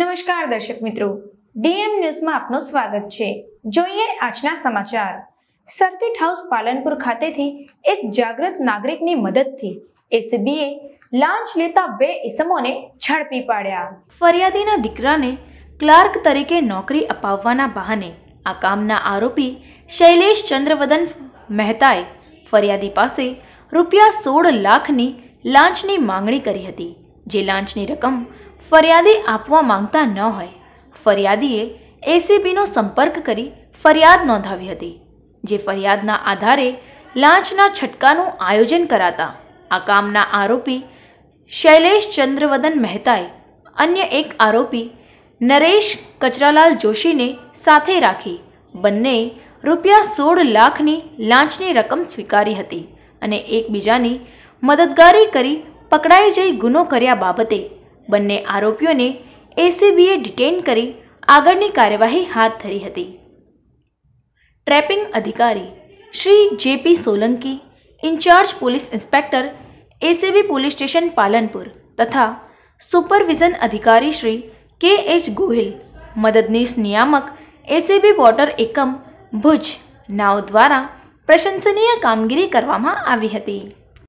નમસ્કાર દર્શક મિત્રો ડીએમ ન્યૂઝમાં આપનું સ્વાગત છે જોઈએ આજના સમાચાર સર્કિટ હાઉસ પાલનપુર ખાતેથી એક જાગૃત નાગરિકની મદદથી એસબીએ લાંચ લેતા બે ઇસમોને ઝડપી પાડ્યા ફરિયાદીના દીકરાને ક્લાર્ક તરીકે નોકરી અપાવવાના બહાને આ કામના આરોપી શૈલેષ ચંદ્રવદન મહેતાએ ફરિયાદી પાસે રૂપિયા સોળ લાખની લાંચની માંગણી કરી હતી જે લાંચની રકમ ફરિયાદી આપવા માંગતા ન હોય ફરિયાદીએ એસીબીનો સંપર્ક કરી ફરિયાદ નોંધાવી હતી જે ફરિયાદના આધારે લાંચના છટકાનું આયોજન કરાતા આ કામના આરોપી શૈલેષ ચંદ્રવદન મહેતાએ અન્ય એક આરોપી નરેશ કચરાલાલ જોશીને સાથે રાખી બંને રૂપિયા સોળ લાખની લાંચની રકમ સ્વીકારી હતી અને એકબીજાની મદદગારી કરી પકડાઈ જઈ ગુનો કર્યા બાબતે બંને આરોપીઓને એસીબીએ ડિટેન કરી આગળની કાર્યવાહી હાથ ધરી હતી ટ્રેપિંગ અધિકારી Shri JP Solanki incharge police inspector ACB police station Palanpur તથા સુપરવિઝન અધિકારી શ્રી કે એચ ગોહિલ મદદનીશ નિયામક એસીબી વોટર એકમ ભુજ નાવ દ્વારા પ્રશંસનીય કામગીરી કરવામાં આવી હતી